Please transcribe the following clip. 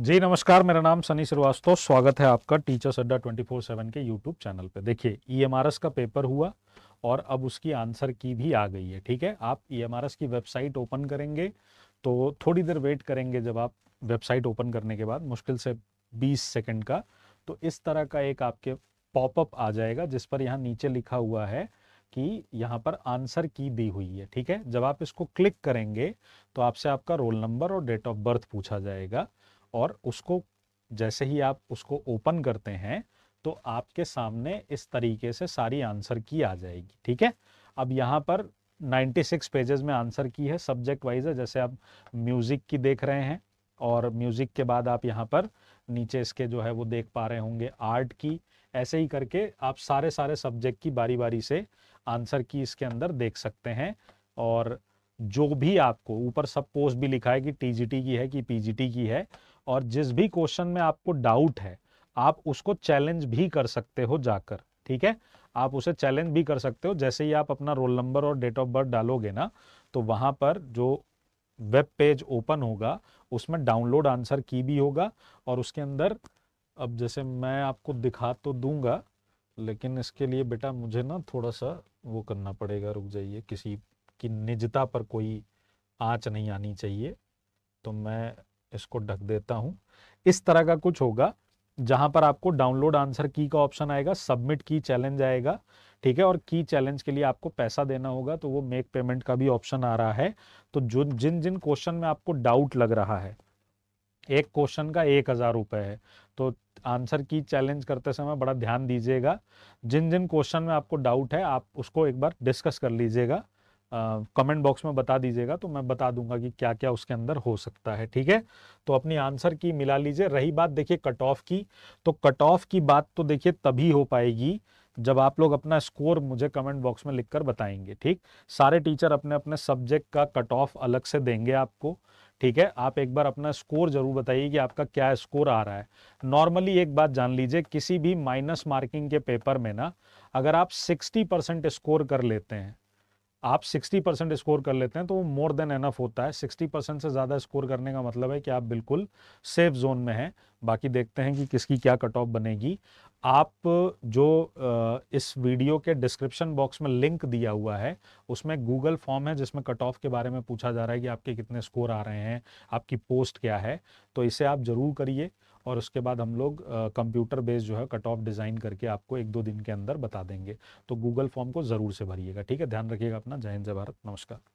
जी नमस्कार मेरा नाम सनी श्रीवास्तव स्वागत है आपका टीचर्स अड्डा 24/7 के यूट्यूब चैनल पे देखिए ईएमआरएस e का पेपर हुआ और अब उसकी आंसर की भी आ गई है ठीक है आप ईएमआरएस e की वेबसाइट ओपन करेंगे तो थोड़ी देर वेट करेंगे जब आप वेबसाइट ओपन करने के बाद मुश्किल से बीस सेकेंड का तो इस तरह का एक आपके पॉपअप आ जाएगा जिस पर यहाँ नीचे लिखा हुआ है कि यहाँ पर आंसर की दी हुई है ठीक है जब आप इसको क्लिक करेंगे तो आपसे आपका रोल नंबर और डेट ऑफ बर्थ पूछा जाएगा और उसको जैसे ही आप उसको ओपन करते हैं तो आपके सामने इस तरीके से सारी आंसर की आ जाएगी ठीक है अब यहाँ पर 96 पेजेस में आंसर की है सब्जेक्ट वाइज है जैसे आप म्यूज़िक की देख रहे हैं और म्यूज़िक के बाद आप यहाँ पर नीचे इसके जो है वो देख पा रहे होंगे आर्ट की ऐसे ही करके आप सारे सारे सब्जेक्ट की बारी बारी से आंसर की इसके अंदर देख सकते हैं और जो भी आपको ऊपर सब पोस्ट भी लिखा है कि टीजीटी की है कि पीजीटी की है और जिस भी क्वेश्चन में आपको डाउट है आप उसको चैलेंज भी कर सकते हो जाकर ठीक है आप उसे चैलेंज भी कर सकते हो जैसे ही आप अपना रोल नंबर और डेट ऑफ बर्थ डालोगे ना तो वहाँ पर जो वेब पेज ओपन होगा उसमें डाउनलोड आंसर की भी होगा और उसके अंदर अब जैसे मैं आपको दिखा तो दूंगा लेकिन इसके लिए बेटा मुझे ना थोड़ा सा वो करना पड़ेगा रुक जाइए किसी की निजता पर कोई आँच नहीं आनी चाहिए तो मैं इसको ढक देता हूँ इस तरह का कुछ होगा जहां पर आपको डाउनलोड आंसर की का ऑप्शन आएगा सबमिट की चैलेंज आएगा ठीक है और की चैलेंज के लिए आपको पैसा देना होगा तो वो मेक पेमेंट का भी ऑप्शन आ रहा है तो जो जिन जिन क्वेश्चन में आपको डाउट लग रहा है एक क्वेश्चन का एक हज़ार रुपए है तो आंसर की चैलेंज करते समय बड़ा ध्यान दीजिएगा जिन जिन क्वेश्चन में आपको डाउट है आप उसको एक बार डिस्कस कर लीजिएगा कमेंट बॉक्स में बता दीजिएगा तो मैं बता दूंगा कि क्या क्या उसके अंदर हो सकता है ठीक है तो अपनी आंसर की मिला लीजिए रही बात देखिए कट ऑफ की तो कट ऑफ की बात तो देखिए तभी हो पाएगी जब आप लोग अपना स्कोर मुझे कमेंट बॉक्स में लिखकर बताएंगे ठीक सारे टीचर अपने अपने सब्जेक्ट का कट ऑफ अलग से देंगे आपको ठीक है आप एक बार अपना स्कोर जरूर बताइए कि आपका क्या स्कोर आ रहा है नॉर्मली एक बात जान लीजिए किसी भी माइनस मार्किंग के पेपर में ना अगर आप 60 परसेंट स्कोर कर लेते हैं आप 60 परसेंट स्कोर कर लेते हैं तो वो मोर देन एनफ होता है 60 परसेंट से ज़्यादा स्कोर करने का मतलब है कि आप बिल्कुल सेफ जोन में हैं बाकी देखते हैं कि किसकी क्या कट ऑफ बनेगी आप जो इस वीडियो के डिस्क्रिप्शन बॉक्स में लिंक दिया हुआ है उसमें गूगल फॉर्म है जिसमें कट ऑफ के बारे में पूछा जा रहा है कि आपके कितने स्कोर आ रहे हैं आपकी पोस्ट क्या है तो इसे आप ज़रूर करिए और उसके बाद हम लोग कंप्यूटर बेस्ड जो है कट ऑफ डिज़ाइन करके आपको एक दो दिन के अंदर बता देंगे तो गूगल फॉर्म को ज़रूर से भरिएगा ठीक है ध्यान रखिएगा अपना जय हिंद जय भारत नमस्कार